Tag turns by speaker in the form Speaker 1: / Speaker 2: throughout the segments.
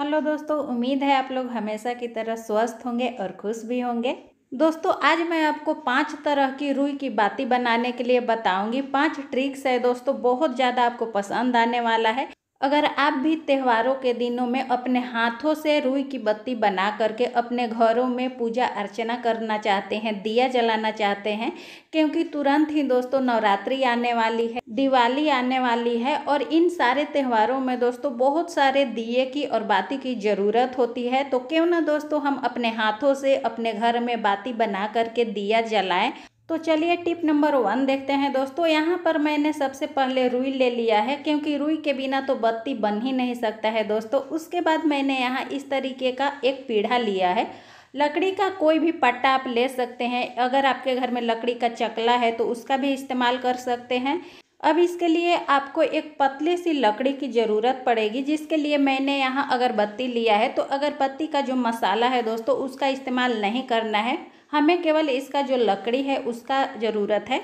Speaker 1: hello दोस्तों उम्मीद है आप लोग हमेशा की तरह स्वस्थ होंगे और खुश भी होंगे दोस्तों आज मैं आपको पांच तरह की रुई की बाती बनाने के लिए बताऊंगी पांच ट्रिक्स है दोस्तों बहुत ज़्यादा आपको पसंद आने वाला है अगर आप भी त्योहारों के दिनों में अपने हाथों से रुई की बत्ती बना करके अपने घरों में पूजा अर्चना करना चाहते हैं दिया जलाना चाहते हैं क्योंकि तुरंत ही दोस्तों नवरात्रि आने वाली है दिवाली आने वाली है और इन सारे त्योहारों में दोस्तों बहुत सारे दिए की और बाती की ज़रूरत होती है तो क्यों ना दोस्तों हम अपने हाथों से अपने घर में बाती बना करके दिया जलाएं तो चलिए टिप नंबर वन देखते हैं दोस्तों यहाँ पर मैंने सबसे पहले रुई ले लिया है क्योंकि रुई के बिना तो बत्ती बन ही नहीं सकता है दोस्तों उसके बाद मैंने यहाँ इस तरीके का एक पीढ़ा लिया है लकड़ी का कोई भी पट्टा आप ले सकते हैं अगर आपके घर में लकड़ी का चकला है तो उसका भी इस्तेमाल कर सकते हैं अब इसके लिए आपको एक पतली सी लकड़ी की ज़रूरत पड़ेगी जिसके लिए मैंने यहाँ अगरबत्ती लिया है तो अगरबत्ती का जो मसाला है दोस्तों उसका इस्तेमाल नहीं करना है हमें केवल इसका जो लकड़ी है उसका ज़रूरत है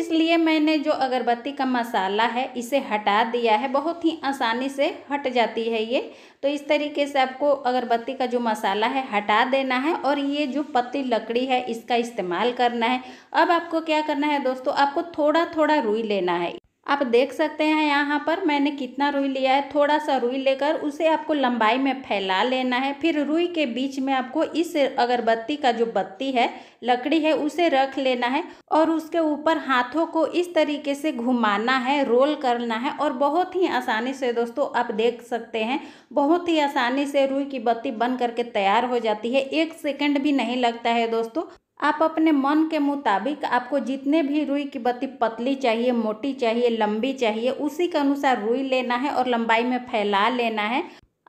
Speaker 1: इसलिए मैंने जो अगरबत्ती का मसाला है इसे हटा दिया है बहुत ही आसानी से हट जाती है ये तो इस तरीके से आपको अगरबत्ती का जो मसाला है हटा देना है और ये जो पत्ती लकड़ी है इसका इस्तेमाल करना है अब आपको क्या करना है दोस्तों आपको थोड़ा थोड़ा रुई लेना है आप देख सकते हैं यहाँ पर मैंने कितना रुई लिया है थोड़ा सा रुई लेकर उसे आपको लंबाई में फैला लेना है फिर रुई के बीच में आपको इस अगरबत्ती का जो बत्ती है लकड़ी है उसे रख लेना है और उसके ऊपर हाथों को इस तरीके से घुमाना है रोल करना है और बहुत ही आसानी से दोस्तों आप देख सकते हैं बहुत ही आसानी से रुई की बत्ती बन करके तैयार हो जाती है एक सेकेंड भी नहीं लगता है दोस्तों आप अपने मन के मुताबिक आपको जितने भी रुई की बत्ती पतली चाहिए मोटी चाहिए लंबी चाहिए उसी के अनुसार रुई लेना है और लंबाई में फैला लेना है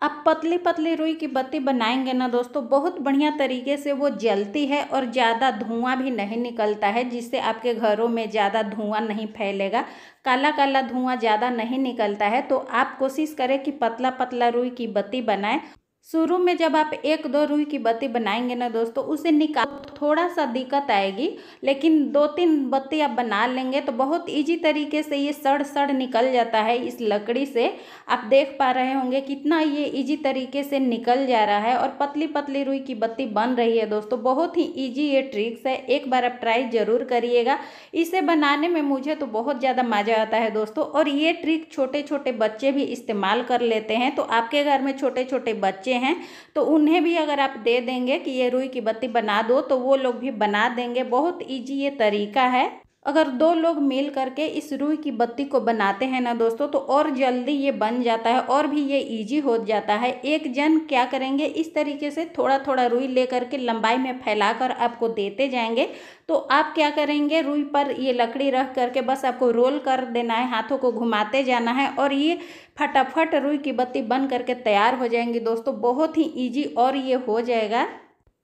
Speaker 1: आप पतली पतली रुई की बत्ती बनाएंगे ना दोस्तों बहुत बढ़िया तरीके से वो जलती है और ज़्यादा धुआं भी नहीं निकलता है जिससे आपके घरों में ज़्यादा धुआं नहीं फैलेगा काला काला धुआं ज़्यादा नहीं निकलता है तो आप कोशिश करें कि पतला पतला रुई की बत्ती बनाएं शुरू में जब आप एक दो रुई की बत्ती बनाएंगे ना दोस्तों उसे निकाल थोड़ा सा दिक्कत आएगी लेकिन दो तीन बत्ती आप बना लेंगे तो बहुत इजी तरीके से ये सड़ सड़ निकल जाता है इस लकड़ी से आप देख पा रहे होंगे कितना ये इजी तरीके से निकल जा रहा है और पतली पतली रुई की बत्ती बन रही है दोस्तों बहुत ही ईजी ये ट्रिक्स है एक बार आप ट्राई ज़रूर करिएगा इसे बनाने में मुझे तो बहुत ज़्यादा मज़ा आता है दोस्तों और ये ट्रिक छोटे छोटे बच्चे भी इस्तेमाल कर लेते हैं तो आपके घर में छोटे छोटे बच्चे बच्चे हैं तो उन्हें भी अगर आप दे देंगे कि ये रुई की बत्ती बना दो तो वो लोग भी बना देंगे बहुत ईजी ये तरीका है अगर दो लोग मिल करके इस रूई की बत्ती को बनाते हैं ना दोस्तों तो और जल्दी ये बन जाता है और भी ये इजी हो जाता है एक जन क्या करेंगे इस तरीके से थोड़ा थोड़ा रुई ले करके लंबाई में फैलाकर आपको देते जाएंगे तो आप क्या करेंगे रुई पर ये लकड़ी रख करके बस आपको रोल कर देना है हाथों को घुमाते जाना है और ये फटाफट रुई की बत्ती बन करके तैयार हो जाएंगी दोस्तों बहुत ही ईजी और ये हो जाएगा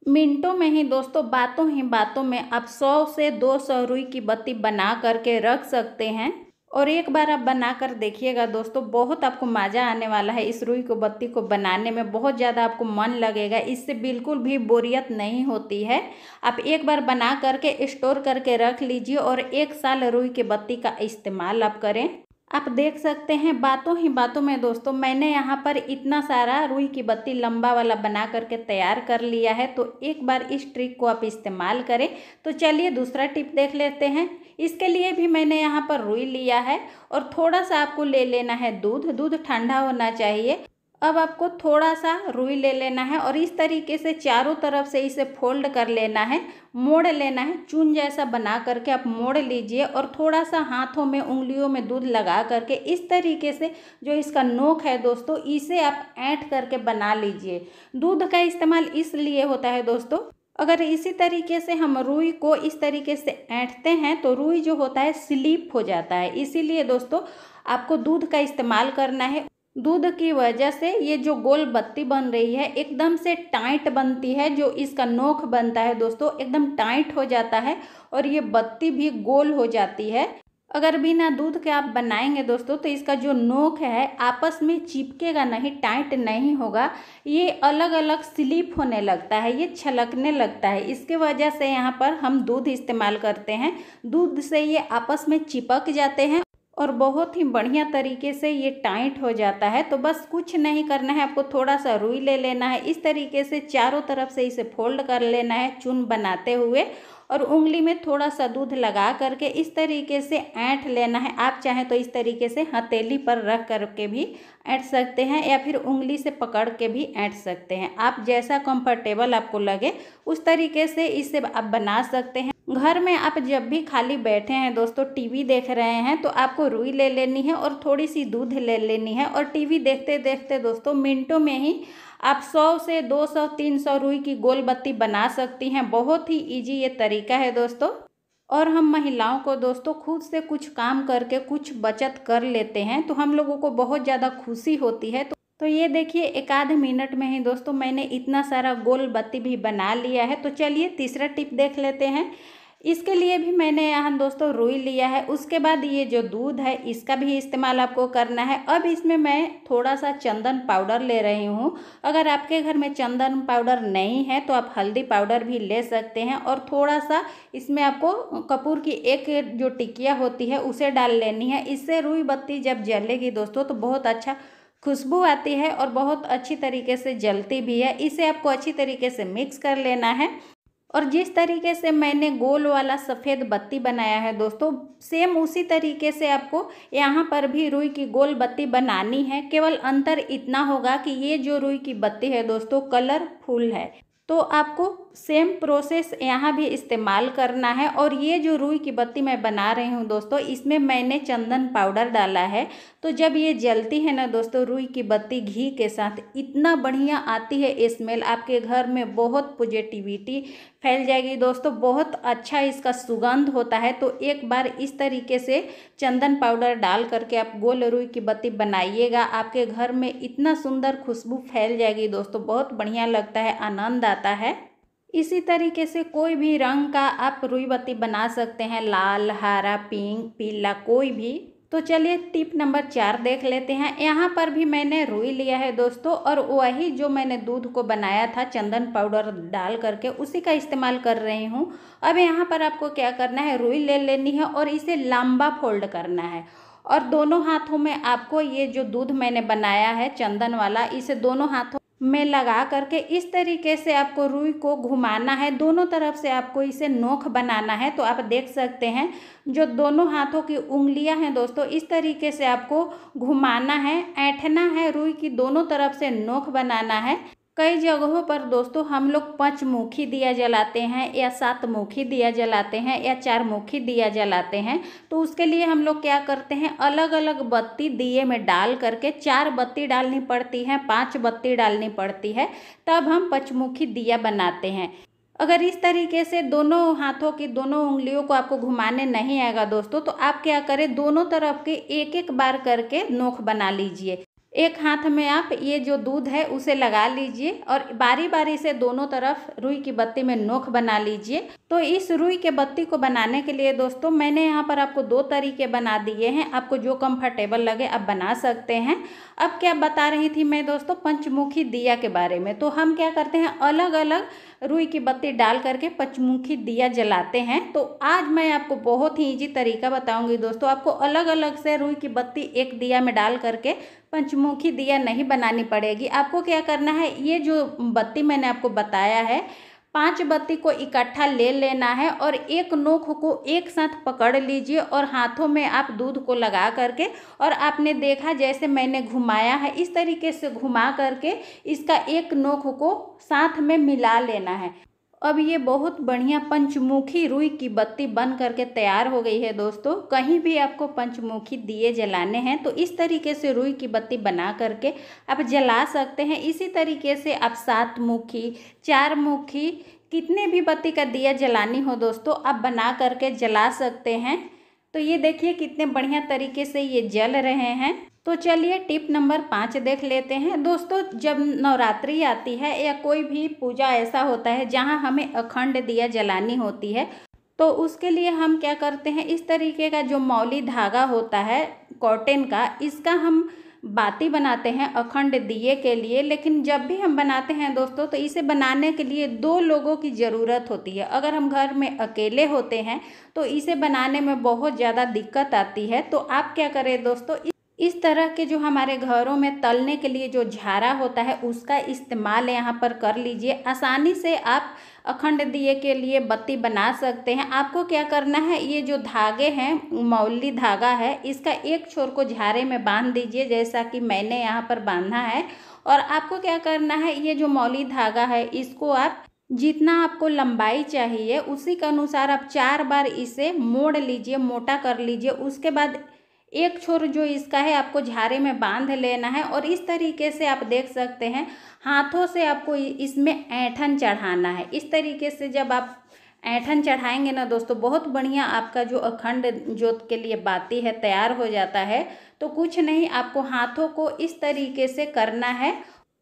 Speaker 1: मिनटों में ही दोस्तों बातों ही बातों में आप 100 से 200 रुई की बत्ती बना करके रख सकते हैं और एक बार आप बना कर देखिएगा दोस्तों बहुत आपको मज़ा आने वाला है इस रुई को बत्ती को बनाने में बहुत ज़्यादा आपको मन लगेगा इससे बिल्कुल भी बोरियत नहीं होती है आप एक बार बना करके स्टोर करके रख लीजिए और एक साल रुई के बत्ती का इस्तेमाल आप करें आप देख सकते हैं बातों ही बातों में दोस्तों मैंने यहाँ पर इतना सारा रुई की बत्ती लंबा वाला बना करके तैयार कर लिया है तो एक बार इस ट्रिक को आप इस्तेमाल करें तो चलिए दूसरा टिप देख लेते हैं इसके लिए भी मैंने यहाँ पर रुई लिया है और थोड़ा सा आपको ले लेना है दूध दूध ठंडा होना चाहिए अब आपको थोड़ा सा रुई ले लेना है और इस तरीके से चारों तरफ से इसे फोल्ड कर लेना है मोड़ लेना है चून जैसा बना करके आप मोड़ लीजिए और थोड़ा सा हाथों में उंगलियों में दूध लगा करके इस तरीके से जो इसका नोक है दोस्तों इसे आप ऐंठ करके बना लीजिए दूध का इस्तेमाल इसलिए होता है दोस्तों अगर इसी तरीके से हम रुई को इस तरीके से ऐंठते हैं तो रुई जो होता है स्लीप हो जाता है इसीलिए दोस्तों आपको दूध का इस्तेमाल करना है दूध की वजह से ये जो गोल बत्ती बन रही है एकदम से टाइट बनती है जो इसका नोक बनता है दोस्तों एकदम टाइट हो जाता है और ये बत्ती भी गोल हो जाती है अगर बिना दूध के आप बनाएंगे दोस्तों तो इसका जो नोक है आपस में चिपकेगा नहीं टाइट नहीं होगा ये अलग अलग स्लिप होने लगता है ये छलकने लगता है इसके वजह से यहाँ पर हम दूध इस्तेमाल करते हैं दूध से ये आपस में चिपक जाते हैं और बहुत ही बढ़िया तरीके से ये टाइट हो जाता है तो बस कुछ नहीं करना है आपको थोड़ा सा रुई ले लेना है इस तरीके से चारों तरफ से इसे फोल्ड कर लेना है चुन बनाते हुए और उंगली में थोड़ा सा दूध लगा करके इस तरीके से ऐंठ लेना है आप चाहें तो इस तरीके से हथेली पर रख करके भी ऐंठ सकते हैं या फिर उंगली से पकड़ के भी ऐंठ सकते हैं आप जैसा कंफर्टेबल आपको लगे उस तरीके से इसे आप बना सकते हैं घर में आप जब भी खाली बैठे हैं दोस्तों टीवी देख रहे हैं तो आपको रुई ले लेनी है और थोड़ी सी दूध ले लेनी है और टीवी देखते देखते दोस्तों मिनटों में ही आप 100 से 200 300 रुई की गोल बत्ती बना सकती हैं बहुत ही इजी ये तरीका है दोस्तों और हम महिलाओं को दोस्तों खुद से कुछ काम करके कुछ बचत कर लेते हैं तो हम लोगों को बहुत ज़्यादा खुशी होती है तो तो ये देखिए एक आध मिनट में ही दोस्तों मैंने इतना सारा गोल बत्ती भी बना लिया है तो चलिए तीसरा टिप देख लेते हैं इसके लिए भी मैंने यहाँ दोस्तों रुई लिया है उसके बाद ये जो दूध है इसका भी इस्तेमाल आपको करना है अब इसमें मैं थोड़ा सा चंदन पाउडर ले रही हूँ अगर आपके घर में चंदन पाउडर नहीं है तो आप हल्दी पाउडर भी ले सकते हैं और थोड़ा सा इसमें आपको कपूर की एक जो टिकिया होती है उसे डाल लेनी है इससे रुई बत्ती जब जलेगी दोस्तों तो बहुत अच्छा खुशबू आती है और बहुत अच्छी तरीके से जलती भी है इसे आपको अच्छी तरीके से मिक्स कर लेना है और जिस तरीके से मैंने गोल वाला सफ़ेद बत्ती बनाया है दोस्तों सेम उसी तरीके से आपको यहाँ पर भी रुई की गोल बत्ती बनानी है केवल अंतर इतना होगा कि ये जो रुई की बत्ती है दोस्तों कलरफुल है तो आपको सेम प्रोसेस यहाँ भी इस्तेमाल करना है और ये जो रुई की बत्ती मैं बना रही हूँ दोस्तों इसमें मैंने चंदन पाउडर डाला है तो जब ये जलती है ना दोस्तों रुई की बत्ती घी के साथ इतना बढ़िया आती है स्मेल आपके घर में बहुत पॉजिटिविटी फैल जाएगी दोस्तों बहुत अच्छा इसका सुगंध होता है तो एक बार इस तरीके से चंदन पाउडर डाल करके आप गोल रुई की बत्ती बनाइएगा आपके घर में इतना सुंदर खुशबू फैल जाएगी दोस्तों बहुत बढ़िया लगता है आनंद आता है इसी तरीके से कोई भी रंग का आप रुईबत्ती बना सकते हैं लाल हरा पिंक पीला कोई भी तो चलिए टिप नंबर चार देख लेते हैं यहाँ पर भी मैंने रुई लिया है दोस्तों और वही जो मैंने दूध को बनाया था चंदन पाउडर डाल करके उसी का इस्तेमाल कर रही हूँ अब यहाँ पर आपको क्या करना है रुई ले लेनी है और इसे लंबा फोल्ड करना है और दोनों हाथों में आपको ये जो दूध मैंने बनाया है चंदन वाला इसे दोनों हाथों में लगा करके इस तरीके से आपको रुई को घुमाना है दोनों तरफ से आपको इसे नोख बनाना है तो आप देख सकते हैं जो दोनों हाथों की उंगलियां हैं दोस्तों इस तरीके से आपको घुमाना है ऐठना है रुई की दोनों तरफ से नोख बनाना है कई जगहों पर दोस्तों हम लोग पंचमुखी दिया जलाते हैं या सातमुखी दिया जलाते हैं या चारमुखी दिया जलाते हैं तो उसके लिए हम लोग क्या करते हैं अलग अलग बत्ती दिए में डाल करके चार बत्ती डालनी पड़ती है पांच बत्ती डालनी पड़ती है तब हम पंचमुखी दिया बनाते हैं अगर इस तरीके से दोनों हाथों की दोनों उंगलियों को आपको घुमाने नहीं आएगा दोस्तों तो आप क्या करें दोनों तरफ के एक एक बार करके नोख बना लीजिए एक हाथ में आप ये जो दूध है उसे लगा लीजिए और बारी बारी से दोनों तरफ रुई की बत्ती में नोख बना लीजिए तो इस रुई के बत्ती को बनाने के लिए दोस्तों मैंने यहाँ पर आपको दो तरीके बना दिए हैं आपको जो कंफर्टेबल लगे आप बना सकते हैं अब क्या बता रही थी मैं दोस्तों पंचमुखी दिया के बारे में तो हम क्या करते हैं अलग अलग रुई की बत्ती डाल करके पंचमुखी दिया जलाते हैं तो आज मैं आपको बहुत ही ईजी तरीका बताऊंगी दोस्तों आपको अलग अलग से रुई की बत्ती एक दिया में डाल करके पंचमुखी दिया नहीं बनानी पड़ेगी आपको क्या करना है ये जो बत्ती मैंने आपको बताया है पांच बत्ती को इकट्ठा ले लेना है और एक नोख को एक साथ पकड़ लीजिए और हाथों में आप दूध को लगा करके और आपने देखा जैसे मैंने घुमाया है इस तरीके से घुमा करके इसका एक नोख को साथ में मिला लेना है अब ये बहुत बढ़िया पंचमुखी रुई की बत्ती बन करके तैयार हो गई है दोस्तों कहीं भी आपको पंचमुखी दिए जलाने हैं तो इस तरीके से रुई की बत्ती बना करके आप जला सकते हैं इसी तरीके से आप सात मुखी चार मुखी कितने भी बत्ती का दिया जलानी हो दोस्तों आप बना करके जला सकते हैं तो ये देखिए कितने बढ़िया तरीके से ये जल रहे हैं तो चलिए टिप नंबर पाँच देख लेते हैं दोस्तों जब नवरात्रि आती है या कोई भी पूजा ऐसा होता है जहाँ हमें अखंड दिया जलानी होती है तो उसके लिए हम क्या करते हैं इस तरीके का जो मौली धागा होता है कॉटन का इसका हम बाती बनाते हैं अखंड दिए के लिए लेकिन जब भी हम बनाते हैं दोस्तों तो इसे बनाने के लिए दो लोगों की ज़रूरत होती है अगर हम घर में अकेले होते हैं तो इसे बनाने में बहुत ज़्यादा दिक्कत आती है तो आप क्या करें दोस्तों इस तरह के जो हमारे घरों में तलने के लिए जो झारा होता है उसका इस्तेमाल यहाँ पर कर लीजिए आसानी से आप अखंड दिए के लिए बत्ती बना सकते हैं आपको क्या करना है ये जो धागे हैं मौली धागा है इसका एक छोर को झारे में बांध दीजिए जैसा कि मैंने यहाँ पर बांधा है और आपको क्या करना है ये जो मौली धागा है इसको आप जितना आपको लंबाई चाहिए उसी के अनुसार आप चार बार इसे मोड़ लीजिए मोटा कर लीजिए उसके बाद एक छोर जो इसका है आपको झारे में बांध लेना है और इस तरीके से आप देख सकते हैं हाथों से आपको इसमें ऐठन चढ़ाना है इस तरीके से जब आप ऐठन चढ़ाएंगे ना दोस्तों बहुत बढ़िया आपका जो अखंड जोत के लिए बाती है तैयार हो जाता है तो कुछ नहीं आपको हाथों को इस तरीके से करना है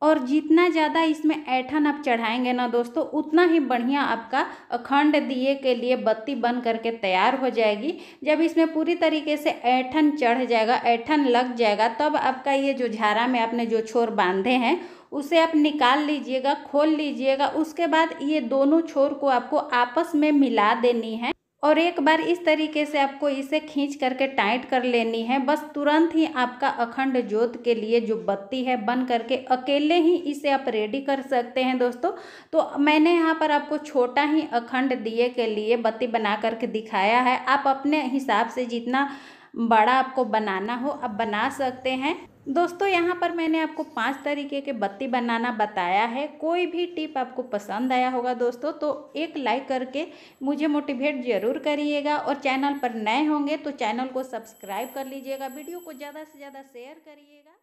Speaker 1: और जितना ज़्यादा इसमें ऐठन आप चढ़ाएंगे ना दोस्तों उतना ही बढ़िया आपका अखंड दिए के लिए बत्ती बन करके तैयार हो जाएगी जब इसमें पूरी तरीके से ऐठन चढ़ जाएगा ऐठन लग जाएगा तब आपका ये जो झारा में आपने जो छोर बांधे हैं उसे आप निकाल लीजिएगा खोल लीजिएगा उसके बाद ये दोनों छोर को आपको आपस में मिला देनी है और एक बार इस तरीके से आपको इसे खींच करके टाइट कर लेनी है बस तुरंत ही आपका अखंड जोत के लिए जो बत्ती है बन करके अकेले ही इसे आप रेडी कर सकते हैं दोस्तों तो मैंने यहाँ पर आपको छोटा ही अखंड दिए के लिए बत्ती बना करके दिखाया है आप अपने हिसाब से जितना बड़ा आपको बनाना हो आप बना सकते हैं दोस्तों यहाँ पर मैंने आपको पांच तरीके के बत्ती बनाना बताया है कोई भी टिप आपको पसंद आया होगा दोस्तों तो एक लाइक करके मुझे मोटिवेट ज़रूर करिएगा और चैनल पर नए होंगे तो चैनल को सब्सक्राइब कर लीजिएगा वीडियो को ज़्यादा से ज़्यादा शेयर करिएगा